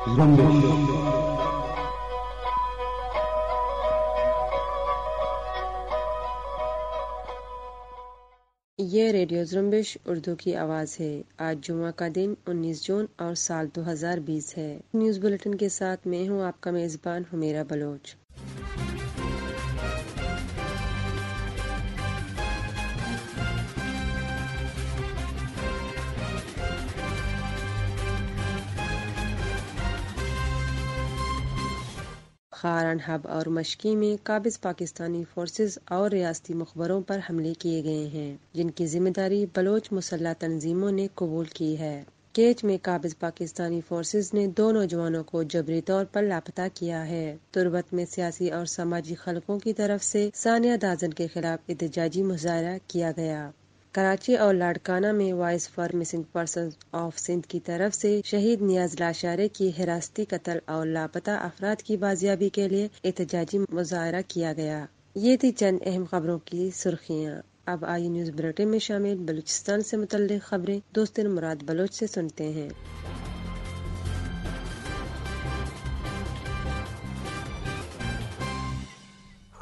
ये रेडियो जुम्बिश उर्दू की आवाज़ है आज जुमा का दिन 19 जून और साल 2020 है न्यूज़ बुलेटिन के साथ मैं हूँ आपका मेज़बान हुमेरा बलोच खारन हब और मशकी में काबिज पाकिस्तानी फोर्सेज और रियाती मुखबरों पर हमले किए गए हैं जिनकी जिम्मेदारी बलोच मुसल्ला तनजीमों ने कबूल की है केच में काबिज पाकिस्तानी फोर्सेज ने दो नौजवानों को जबरी तौर पर लापता किया है तुरबत में सियासी और समाजी खलकों की तरफ ऐसी सानिया दाजन के खिलाफ एहतजाजी मुजाहरा किया गया कराची और लाड़काना में voice for missing person of Sindh की तरफ से शहीद नियाज लाशारे की हिरासती कत्ल और लापता अफराद की बाजियाबी के लिए एहतजाजी मुजाहरा किया गया ये थी चंद अहम खबरों की सुर्खियाँ अब आई न्यूज बुलेटिन में शामिल बलूचिस्तान से मुतल खबरें दोस्तों मुराद बलोच से सुनते हैं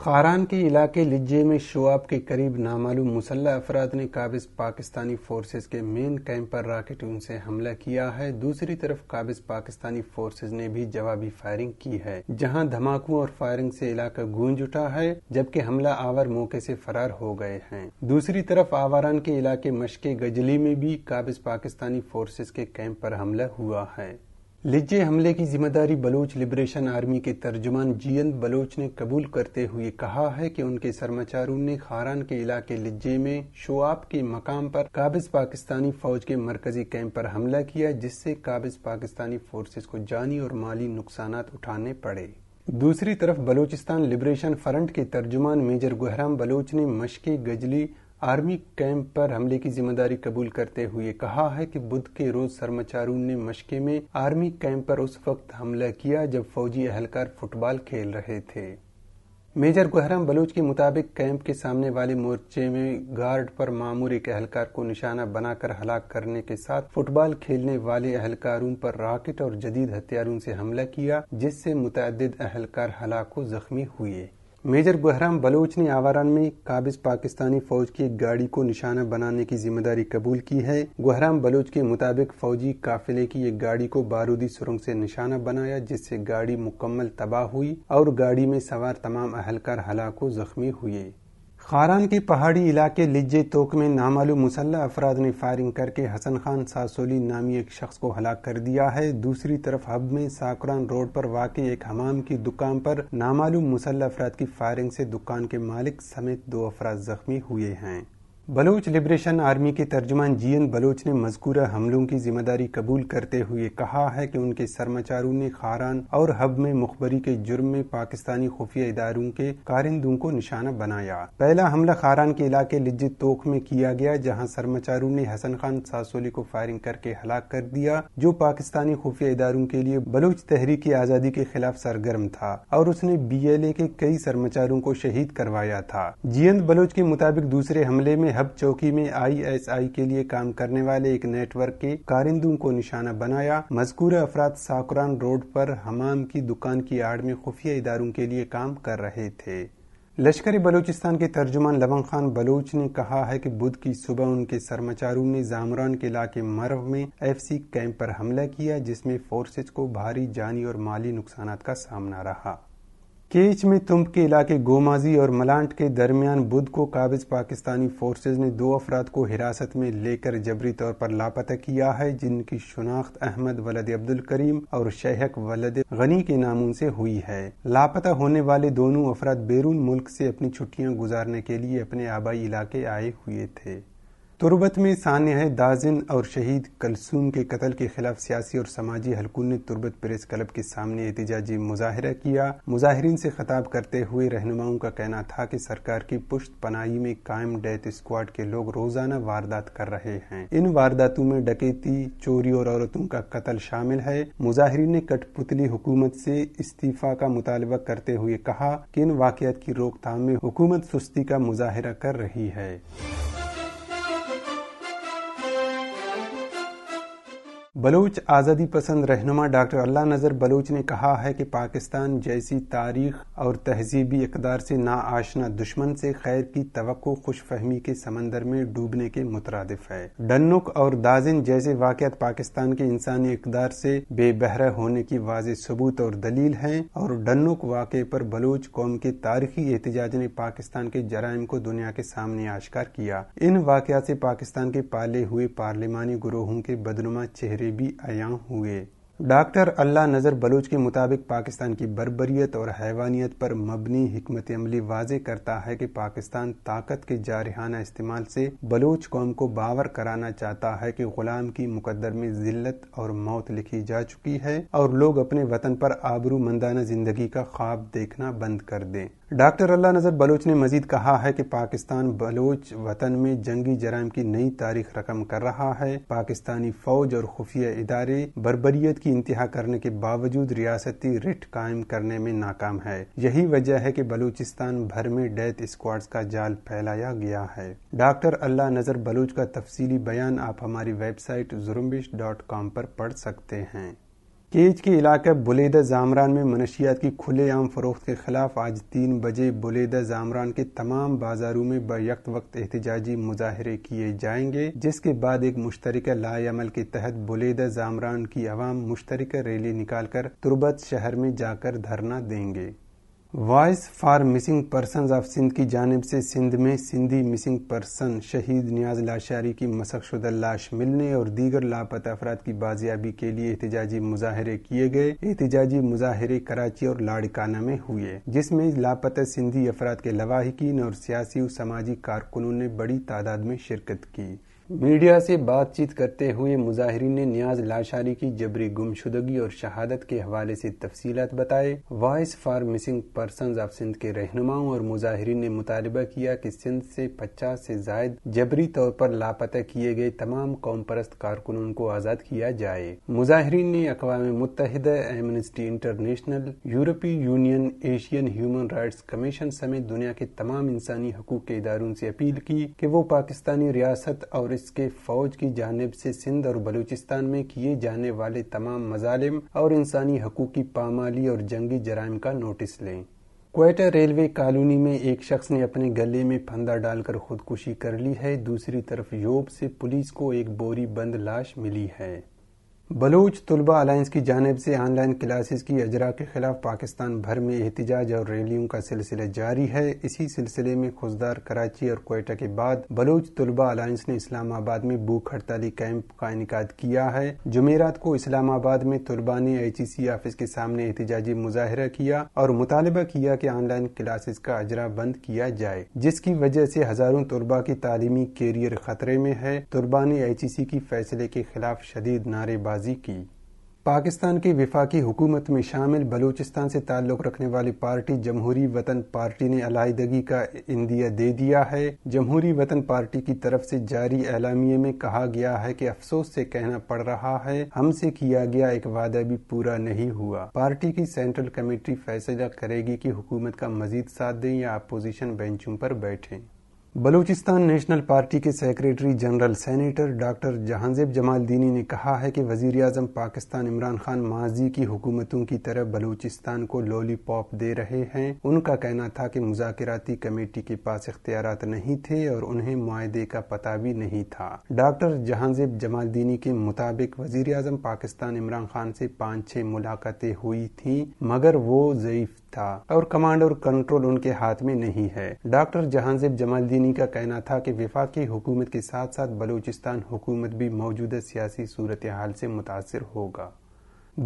खारान के इलाके लिज्जे में शोआब के करीब नामालूम मुसल्ला अफराद ने काबिज पाकिस्तानी फोर्सेस के मेन कैंप पर राकेटों से हमला किया है दूसरी तरफ काबिज पाकिस्तानी फोर्सेस ने भी जवाबी फायरिंग की है जहां धमाकों और फायरिंग से इलाका गूंज उठा है जबकि हमला आवर मौके से फरार हो गए हैं दूसरी तरफ आवारान के इलाके मशके गजली में भी काबिज पाकिस्तानी फोर्सेज के कैंप पर हमला हुआ है लिज्जे हमले की जिम्मेदारी बलोच लिबरेशन आर्मी के तर्जुमान जीएन बलोच ने कबूल करते हुए कहा है कि उनके सरमाचारों ने खारान के इलाके लिज्जे में शोआब के मकाम पर काबिज पाकिस्तानी फौज के मरकजी कैंप पर हमला किया जिससे काबिज पाकिस्तानी फोर्सेस को जानी और माली नुकसान उठाने पड़े दूसरी तरफ बलोचिस्तान लिबरेशन फ्रंट के तर्जुमान मेजर गुहराम बलोच ने मशके गजली आर्मी कैंप पर हमले की जिम्मेदारी कबूल करते हुए कहा है कि बुध के रोज सरमाचारू ने मशके में आर्मी कैंप पर उस वक्त हमला किया जब फौजी अहलकार फुटबॉल खेल रहे थे मेजर गुहराम बलूच के मुताबिक कैंप के सामने वाले मोर्चे में गार्ड पर मामूर एक अहलकार को निशाना बनाकर हलाक करने के साथ फुटबॉल खेलने वाले अहलकारों पर रॉकेट और जदीद हथियारों से हमला किया जिससे मुतद अहलकार हलाक जख्मी हुए मेजर बहराम बलोच ने आवारान में काबिज पाकिस्तानी फौज की गाड़ी को निशाना बनाने की जिम्मेदारी कबूल की है गुहराम बलोच के मुताबिक फौजी काफिले की एक गाड़ी को बारूदी सुरंग से निशाना बनाया जिससे गाड़ी मुकम्मल तबाह हुई और गाड़ी में सवार तमाम अहलकार हलाको जख्मी हुए खारान की पहाड़ी इलाके लिज्जे तोक में नामालूम मुसल्ह अफराद ने फायरिंग करके हसन खान सासोली नामी एक शख्स को हलाक कर दिया है दूसरी तरफ हब में साकरान रोड पर वाकई एक हमाम की दुकान पर नामालूम मुसल्ह अफराद की फायरिंग से दुकान के मालिक समेत दो अफराद जख्मी हुए हैं बलोच लिबरेशन आर्मी के तर्जमान जीएन बलोच ने मजकूरा हमलों की जिम्मेदारी कबूल करते हुए कहा है कि उनके सरमाचारों ने खारान और हब में मुखबरी के जुर्म में पाकिस्तानी खुफिया इदारों के कारिंदों को निशाना बनाया पहला हमला खारान के इलाके लिज्जत तोख में किया गया जहां सरमाचारों ने हसन खान सासोली को फायरिंग करके हलाक कर दिया जो पाकिस्तानी खुफिया इदारों के लिए बलोच तहरीक आज़ादी के खिलाफ सरगर्म था और उसने बी एल ए के कई सरमाचारों को शहीद करवाया था जीएन बलोच के मुताबिक दूसरे हमले में हब चौकी में आईएसआई के लिए काम करने वाले एक नेटवर्क के कारिंदों को निशाना बनाया मजकूर अफराद साकुरान रोड पर हमाम की दुकान की आड़ में खुफिया इदारों के लिए काम कर रहे थे लश्कर बलूचिस्तान के तर्जुमान लवंग खान बलूच ने कहा है कि बुध की सुबह उनके सरमाचारों ने जामरान के इलाके मरव में एफसी कैंप पर हमला किया जिसमें फोर्सेज को भारी जानी और माली नुकसान का सामना रहा केच में तुम्ब के इलाके गोमाजी और मलांट के दरमियान बुध को काबिज पाकिस्तानी फोर्सेज ने दो अफराद को हिरासत में लेकर जबरी तौर पर लापता किया है जिनकी शनाख्त अहमद वलद अब्दुल करीम और शहक वलद गनी के नामों से हुई है लापता होने वाले दोनों अफराद बैरून मुल्क से अपनी छुट्टियां गुजारने के लिए अपने आबाई इलाके आए हुए थे तुर्बत में सानह दाजिन और शहीद कलसूम के कत्ल के खिलाफ सियासी और समाजी हलकों ने तुर्बत प्रेस क्लब के सामने एहतजाजी मुजाहरा किया मुजाहरीन से खिताब करते हुए रहनुमाओं का कहना था कि सरकार की पुष्ट पनाही में कायम डेथ स्क्वाड के लोग रोजाना वारदात कर रहे हैं इन वारदातों में डकैती चोरी और औरतों का कत्ल शामिल है मुजाहरीन ने कठपुतली हुकूमत से इस्तीफा का मुतालबा करते हुए कहा कि इन वाकत की रोकथाम में हुकूमत सुस्ती का मुजाहरा कर रही है बलूच आज़ादी पसंद रहनुमा डॉक्टर अल्लाह नज़र बलूच ने कहा है कि पाकिस्तान जैसी तारीख और तहजीबी इकदार से आशना दुश्मन से खैर की तो खुश फहमी के समंदर में डूबने के मुतरदफ है डन्नुक और दाजिन जैसे वाक़ पाकिस्तान के इंसानी इकदार से बेबहरा होने की वाज सबूत और दलील है और डन्नुक वाक़े पर बलूच कौम के तारीखी एहतजाज ने पाकिस्तान के जराइम को दुनिया के सामने आश्कार किया इन वाक़ से पाकिस्तान के पाले हुए पार्लिमानी ग्रोहों के बदनुमा चेहरे भी आया हुए डॉक्टर अल्लाह नज़र बलूच के मुताबिक पाकिस्तान की बरबरीत और हैवानियत पर मबनी हमत अमली वाज करता है कि पाकिस्तान ताकत के जारहाना इस्तेमाल से बलूच कौम को बावर कराना चाहता है कि गुलाम की मुकदर में जिल्लत और मौत लिखी जा चुकी है और लोग अपने वतन पर आबरू मंदाना जिंदगी का ख्वाब देखना बंद कर दें डॉक्टर अल्लाह नज़र बलोच ने मजीद कहा है कि पाकिस्तान बलोच वतन में जंगी जराइम की नई तारीख रकम कर रहा है पाकिस्तानी फौज और खुफिया इदारे बरबरीत की इंतहा करने के बावजूद रियासती रिट कायम करने में नाकाम है यही वजह है कि बलूचिस्तान भर में डेथ स्क्वाड्स का जाल फैलाया गया है डॉक्टर अल्लाह नज़र बलोच का तफसीली बयान आप हमारी वेबसाइट जुरुम्बिश डॉट कॉम पर पढ़ सकते हैं केज के इलाके बुलेदा जामरान में मनशियात की खुलेआम फरोख्त के खिलाफ आज तीन बजे बुलेदा जामरान के तमाम बाजारों में बयक वक्त एहतजाजी मुजाहरे किए जाएंगे जिसके बाद एक मुश्तरक लाएमल के तहत बुलेदा जामरान की आवाम मुश्तरक रैली निकाल कर तुरबत शहर में जाकर धरना देंगे voice for missing person of Sindh की जानब से सिंध में सिंधी मिसिंग पर्सन शहीद न्याज लाशारी की मसकशुदा लाश मिलने और दीगर लापता अफराद की बाजियाबी के लिए एहतजाजी मुजाहरे किए गए एहतजाजी मुजाहरे कराची और लाड़काना में हुए जिसमें लापता सिंधी अफराद के लवाहकिन और सियासी और समाजी कारकुनों ने बड़ी तादाद में शिरकत की मीडिया से बातचीत करते हुए मुजाहरीन ने न्याज लाशारी की जबरी गुमशुदगी और शहादत के हवाले से तफसीत बताए voice for missing person of Sindh के रहनुमाओं और मुजाहरीन ने मुतालबा किया कि सिंध से पचास से जायद जबरी तौर पर लापता किए गए तमाम कौम परस्त कारकुनों को आज़ाद किया जाए मुजाहरीन ने अकवा मुतहदा एमनेस्टी इंटरनेशनल यूरोपीय union Asian human rights commission समेत दुनिया के तमाम इंसानी हकूक के इदारों से अपील की कि वो पाकिस्तानी रियासत और कांग्रेस के फौज की जानब से सिंध और बलूचिस्तान में किए जाने वाले तमाम मजालिम और इंसानी हकूक की पामाली और जंगी जराइम का नोटिस लें क्वेटा रेलवे कॉलोनी में एक शख्स ने अपने गले में फंदा डालकर खुदकुशी कर ली है दूसरी तरफ योब से पुलिस को एक बोरी बंद लाश मिली है बलूच तलबा अलायंस की जानब से ऑनलाइन क्लासेस की अजरा के खिलाफ पाकिस्तान भर में एहतजाज और रैलियों का सिलसिला जारी है इसी सिलसिले में खुशदार कराची और कोयटा के बाद बलूच तलबा अलायंस ने इस्लामाबाद में भूख हड़ताली कैंप का इनका किया है जुमेरात को इस्लामाबाद में तलबा ने एच ई सी ऑफिस के सामने एहतजाजी मुजाहरा किया और मुतालबा किया कि ऑनलाइन क्लासेस का अजरा बंद किया जाए जिसकी वजह से हजारों तलबा की तालीमी कैरियर खतरे में है तलबा ने एच ई सी की फैसले के खिलाफ शदीद नारेबाजी बाजी की पाकिस्तान की विफाकी हुकूमत में शामिल बलूचिस्तान से ताल्लुक़ रखने वाली पार्टी जमहूरी वतन पार्टी ने अलाहदगी का इंदिया दे दिया है जमहूरी वतन पार्टी की तरफ से जारी एलामिए में कहा गया है कि अफसोस से कहना पड़ रहा है हमसे किया गया एक वादा भी पूरा नहीं हुआ पार्टी की सेंट्रल कमेटी फैसला करेगी कि हुकूमत का मजीद साथ दें या अपोजिशन बेंचों पर बैठें बलूचिस्तान नेशनल पार्टी के secretary general senator doctor Jahanzeb Jamal Dini ने कहा है कि वजीर अजम पाकिस्तान इमरान खान माजी की हुकूमतों की तरह बलूचिस्तान को लॉलीपॉप दे रहे हैं उनका कहना था कि मुजाकराती कमेटी के पास इख्तियार नहीं थे और उन्हें माहदे का पता भी नहीं था डॉक्टर जहांजेब जमाल दीनी के मुताबिक वजीर अजम पाकिस्तान इमरान खान से पाँच छः मुलाकातें हुई थी मगर वो ज़यीफ था और कमांड और कंट्रोल उनके हाथ में नहीं है डॉक्टर जहांजेब जमालदीनी का कहना था कि विफाकी हुकूमत के साथ साथ बलूचिस्तान हुकूमत भी मौजूदा सियासी सूरत हाल से मुतासर होगा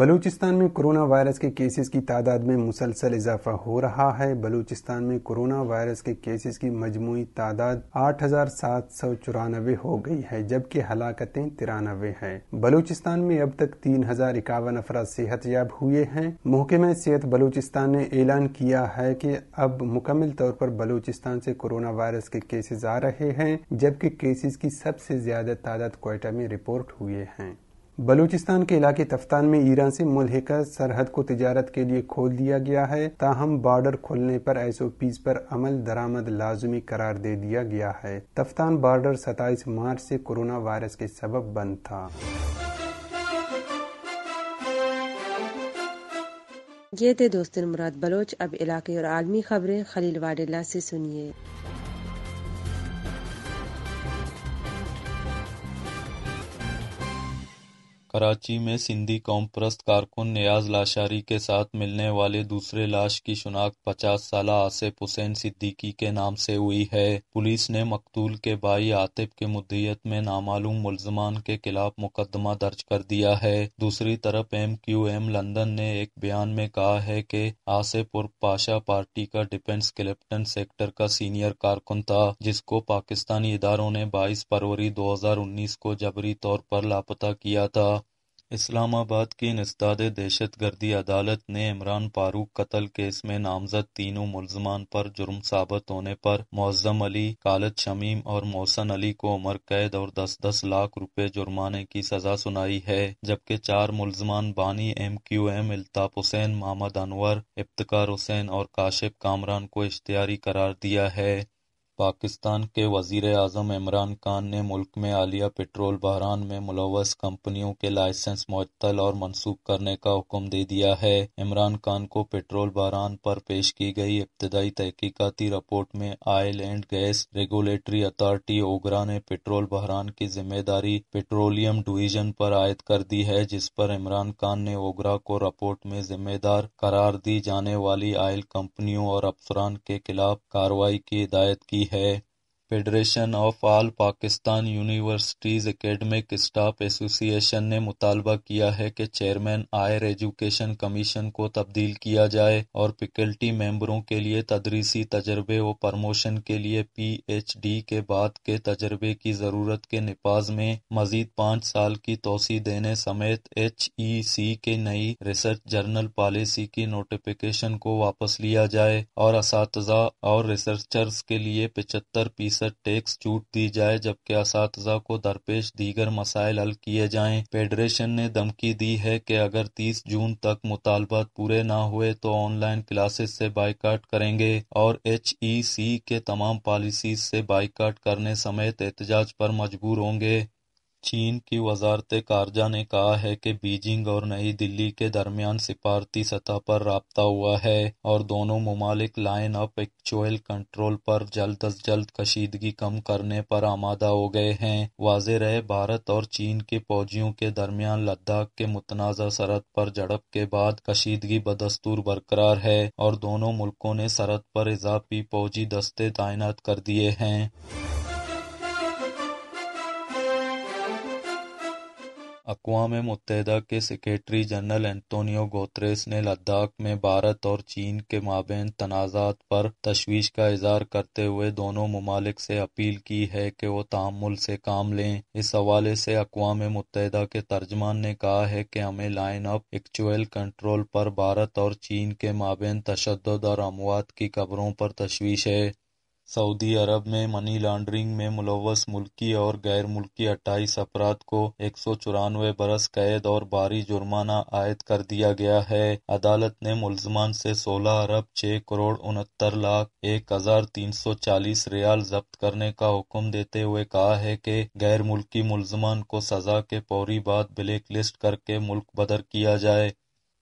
बलूचिस्तान में कोरोना वायरस के केसेस की तादाद में मुसलसल इजाफा हो रहा है बलूचिस्तान में कोरोना वायरस के केसेस की मजमू तादाद आठ हजार सात सौ चौरानवे हो गई है जबकि हलाकतें तिरानवे हैं बलूचिस्तान में अब तक तीन हजार इक्यावन अफराज याब हुए हैं महकमे सेहत बलूचिस्तान ने ऐलान किया है कि अब मुकम्मल तौर पर बलूचिस्तान से कोरोना वायरस के केसेस आ रहे हैं जबकि केसेस की सबसे ज्यादा तादाद कोयटा में रिपोर्ट हुए हैं बलूचिस्तान के इलाके तफ्तान में ईरान से मुलहिका सरहद को तजारत के लिए खोल दिया गया है ताहम बॉर्डर खोलने पर एस ओ पीज पर अमल दरामद लाजमी करार दे दिया गया है तफ्तान बॉर्डर 27 मार्च से कोरोना वायरस के सबब बंद था ये थे दोस्तों मुराद बलोच अब इलाके और आलमी खबरें खलील वाडेला से सुनिए कराची में सिंधी कौम प्रस्त कारकुन न्याज लाशारी के साथ मिलने वाले दूसरे लाश की शनाख्त पचास साल आसिफ हुसैन सिद्दीकी के नाम से हुई है पुलिस ने मकतूल के भाई आतिफ के मुद्दीयत में नामालूम मुलजमान के खिलाफ मुकदमा दर्ज कर दिया है दूसरी तरफ एम क्यू एम लंदन ने एक बयान में कहा है कि आसिफ और पाशा पार्टी का डिफेंस क्लिप्टन सेक्टर का सीनियर कारकुन था जिसको पाकिस्तानी इदारों ने बाईस फरवरी दो हजार उन्नीस को जबरी तौर पर लापता किया था इस्लामाबाद की दहशत गर्दी अदालत ने इमरान फारूक कत्ल केस में नामजद तीनों मुलजमान पर जुर्म साबित होने पर मोजम अली कालत शमीम और मोहसन अली को उम्र कैद और दस दस लाख रुपए जुर्माने की सजा सुनाई है जबकि चार मुलजमान बानी M Q M Altaf Hussain Mohammad Anwar इफ्तार हुसैन और काशिफ कामरान को इश्तियारी करार दिया है पाकिस्तान के वजीर अजम आजम इमरान खान ने मुल्क में आलिया पेट्रोल बहरान में मुलवस कंपनियों के लाइसेंस मअतल और मनसूख करने का हुक्म दे दिया है। इमरान खान को पेट्रोल बहरान पर पेश की गई इब्तदाई तहकीकती रिपोर्ट में oil and gas regulatory authority OGRA ने पेट्रोल बहरान की जिम्मेदारी पेट्रोलियम डिवीजन पर आयद कर दी है, जिस पर इमरान खान ने ओगरा को रिपोर्ट में जिम्मेदार करार दी जाने वाली ऑयल कंपनियों और अफसरान के खिलाफ कार्रवाई की हिदायत की है। Federation of all Pakistan universities academic staff association ने मुतालबा किया है कि चेयरमैन आयर एजुकेशन कमीशन को तब्दील किया जाए और फैकल्टी मेंबरों के लिए तदरीसी तजर्बे व प्रमोशन के लिए पी एच डी के बाद के तजर्बे की ज़रूरत के नफाज में मजीद पाँच साल की तोसी देने समेत एच ई सी के नई रिसर्च जर्नल पॉलिसी की नोटिफिकेशन को वापस लिया जाए और इस और रिसर्चर्स के लिए पचहत्तर फीसद अक्सर टैक्स छूट दी जाए जबकि इस को दरपेश दीगर मसाइल हल किए जाए फेडरेशन ने धमकी दी है की अगर तीस जून तक मुतालबात पूरे न हुए तो ऑनलाइन क्लासेस ऐसी बाइकाट करेंगे और एच ई सी के तमाम पॉलिसी ऐसी बाइकाट करने समेत एहतजाज पर मजबूर होंगे चीन की वजारत ख़ारजा ने कहा है कि बीजिंग और नई दिल्ली के दरमियान सिफारती सतह पर रबता हुआ है और दोनों ममालिक लाइन ऑफ एक्चुअल कंट्रोल पर जल्द अज जल्द कशीदगी कम करने पर आमादा हो गए हैं वाज रहे भारत और चीन के फौजियों के दरमियान लद्दाख के मुतनाज़ सरहद पर झड़प के बाद कशीदगी बदस्तूर बरकरार है और दोनों मुल्कों ने सरहद पर इजाफी फौजी दस्ते तैनात कर दिए हैं अक़वाम मुतहदा के सेक्रेटरी जनरल एंटोनियो गोत्रेस ने लद्दाख में भारत और चीन के माबेन तनाज़ात पर तशवीश का इज़हार करते हुए दोनों ममालिक से अपील की है कि वो तामुल से काम लें इस हवाले से अक़वाम मुतहदा के तर्जमान ने कहा है कि हमें लाइन ऑफ एक्चुअल कंट्रोल पर भारत और चीन के माबेन तशद और अमवात की खबरों पर तशवीश है सऊदी अरब में मनी लॉन्ड्रिंग में मुलवस मुल्की और गैर मुल्की अट्ठाईस अफराद को एक सौ चौरानवे बरस कैद और भारी जुर्माना आयद कर दिया गया है अदालत ने मुलजमान से सोलह अरब छह करोड़ उनहत्तर लाख एक हजार तीन सौ चालीस रियाल जब्त करने का हुक्म देते हुए कहा है कि गैर मुल्की मुलजमान को सजा के फौरी बाद ब्लैक लिस्ट करके मुल्क बदर किया जाए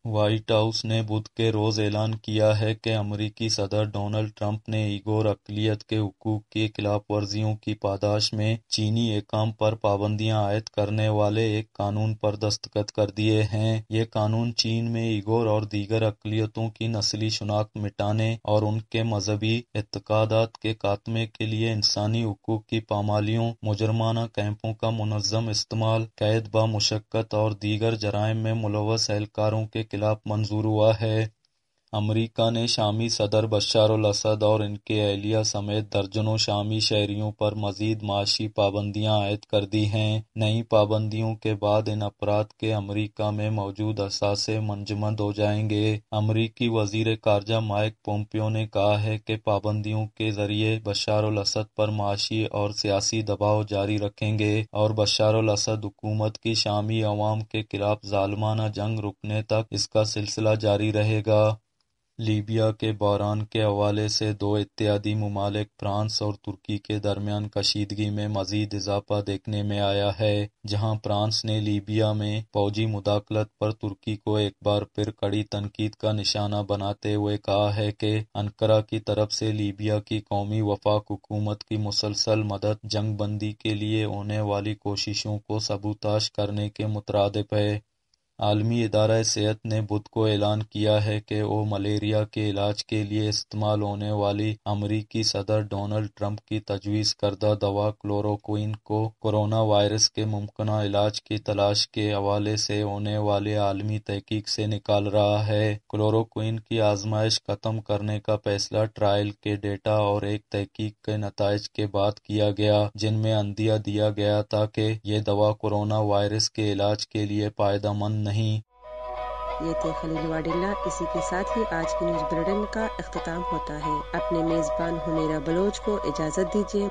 व्हाइट हाउस ने बुध के रोज ऐलान किया है कि अमरीकी सदर डोनाल्ड ट्रंप ने इगोर अक़लियत के हकूक की वर्जियों की पादाश में चीनी एकाम पर पाबंदियां आयद करने वाले एक कानून पर दस्तखत कर दिए हैं। ये कानून चीन में इगोर और दीगर अक़लियतों की नस्ली शनाख्त मिटाने और उनके मजहबी एतकादात के खात्मे के लिए इंसानी हकूक की पामालियों, मुजरमाना कैंपों का मुनज़म इस्तेमाल, कैद बा मुशक्कत और दीगर जराय में मुलवस एहलकारों के खिलाफ मंजूर हुआ है अमरीका ने शामी सदर बशार अल-असद और इनके अहलिया समेत दर्जनों शामी शहरियों पर मजीद माशी पाबंदियां आयद कर दी हैं नई पाबंदियों के बाद इन अपराध के अमरीका में मौजूद असासे मंजमंद हो जाएंगे अमरीकी वजीर खारजा माइक पोम्पियो ने कहा है कि पाबंदियों के जरिए बशार अल-असद पर माशी और सियासी दबाव जारी रखेंगे और बशार अल-असद हुकूमत की शामी अवाम के खिलाफ जालमाना जंग रुकने तक इसका सिलसिला जारी रहेगा लीबिया के बहरान के हवाले से दो इत्तेहादी ममालिक फ्रांस और तुर्की के दरमियान कशीदगी में मजीद इजाफा देखने में आया है जहां फ्रांस ने लीबिया में फौजी मुदाखलत पर तुर्की को एक बार फिर कड़ी तनकीद का निशाना बनाते हुए कहा है कि अनकरा की तरफ से लीबिया की कौमी वफाक हुकूमत की मुसलसल मदद जंग बंदी के लिए होने वाली कोशिशों को सबूताश करने के मुतरद है आलमी इदारा सेहत ने बुध को ऐलान किया है कि वो मलेरिया के इलाज के लिए इस्तेमाल होने वाली अमरीकी सदर डोनाल्ड ट्रंप की तजवीज़ करदा दवा क्लोरोक्विन को कोरोना वायरस के मुमकिन इलाज की तलाश के हवाले से होने वाले आलमी तहकीक से निकाल रहा है क्लोरोक्विन की आजमाइश ख़त्म करने का फैसला ट्रायल के डेटा और एक तहकीक के नतज के बाद किया गया जिनमें अंदिया दिया गया था कि यह दवा कोरोना वायरस के इलाज के लिए फ़ायदा मंद नहीं ये थे खलील वाडिल्ला इसी के साथ ही आज की न्यूज बुलेटिन का अख्ताम होता है अपने मेजबान हुमेरा बलोच को इजाजत दीजिए